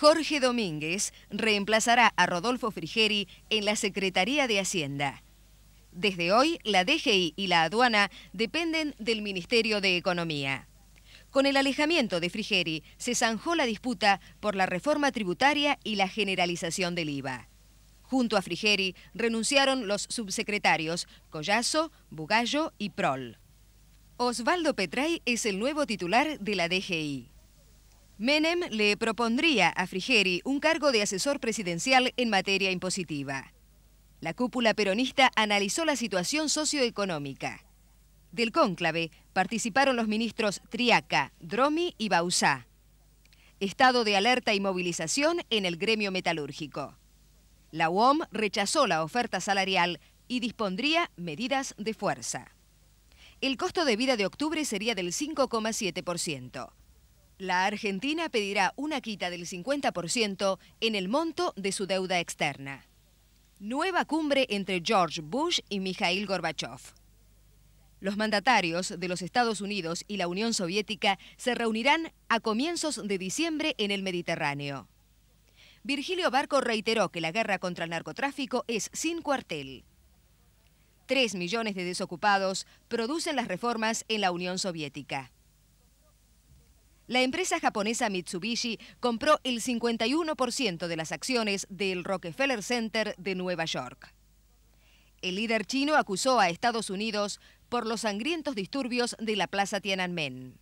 Jorge Domínguez reemplazará a Rodolfo Frigeri en la Secretaría de Hacienda. Desde hoy, la DGI y la aduana dependen del Ministerio de Economía. Con el alejamiento de Frigeri, se zanjó la disputa por la reforma tributaria y la generalización del IVA. Junto a Frigeri, renunciaron los subsecretarios Collazo, Bugallo y Prol. Osvaldo Petray es el nuevo titular de la DGI. Menem le propondría a Frigeri un cargo de asesor presidencial en materia impositiva. La cúpula peronista analizó la situación socioeconómica. Del cónclave participaron los ministros Triaca, Dromi y Bausá. Estado de alerta y movilización en el gremio metalúrgico. La UOM rechazó la oferta salarial y dispondría medidas de fuerza. El costo de vida de octubre sería del 5,7%. La Argentina pedirá una quita del 50% en el monto de su deuda externa. Nueva cumbre entre George Bush y Mikhail Gorbachev. Los mandatarios de los Estados Unidos y la Unión Soviética se reunirán a comienzos de diciembre en el Mediterráneo. Virgilio Barco reiteró que la guerra contra el narcotráfico es sin cuartel. Tres millones de desocupados producen las reformas en la Unión Soviética. La empresa japonesa Mitsubishi compró el 51% de las acciones del Rockefeller Center de Nueva York. El líder chino acusó a Estados Unidos por los sangrientos disturbios de la Plaza Tiananmen.